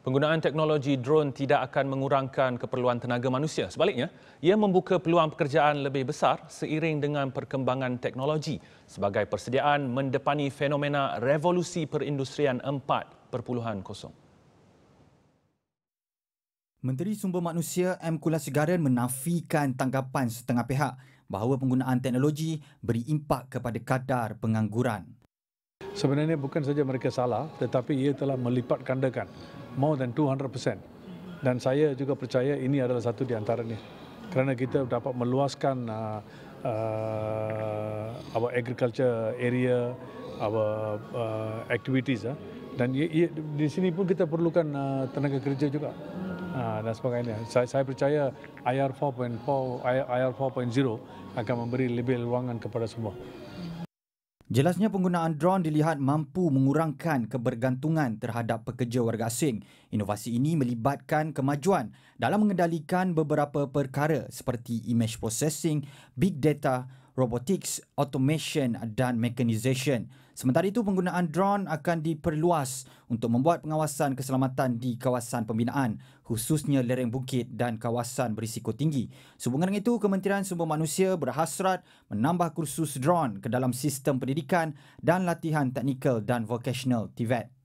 Penggunaan teknologi drone tidak akan mengurangkan keperluan tenaga manusia. Sebaliknya, ia membuka peluang pekerjaan lebih besar seiring dengan perkembangan teknologi sebagai persediaan mendepani fenomena revolusi perindustrian 4.0. Menteri Sumber Manusia M. Kulasegaran menafikan tanggapan setengah pihak bahawa penggunaan teknologi beri impak kepada kadar pengangguran. Sebenarnya bukan saja mereka salah tetapi ia telah melipat kandakan more than 200%. Dan saya juga percaya ini adalah satu di antaranya. Kerana kita dapat meluaskan uh, uh, our agriculture area, our uh, activities. Uh. Dan ye, ye, di sini pun kita perlukan uh, tenaga kerja juga. Ah, dan sebagainya. Saya, saya percaya IR 4.0 IR 4.0 akan memberi lebih ruangan kepada semua. Jelasnya penggunaan drone dilihat mampu mengurangkan kebergantungan terhadap pekerja warga asing. Inovasi ini melibatkan kemajuan dalam mengendalikan beberapa perkara seperti image processing, big data, robotics, automation dan mechanization. Sementara itu, penggunaan drone akan diperluas untuk membuat pengawasan keselamatan di kawasan pembinaan, khususnya lereng bukit dan kawasan berisiko tinggi. Sehubungan dengan itu, Kementerian Sumber Manusia berhasrat menambah kursus drone ke dalam sistem pendidikan dan latihan teknikal dan vocational TVET.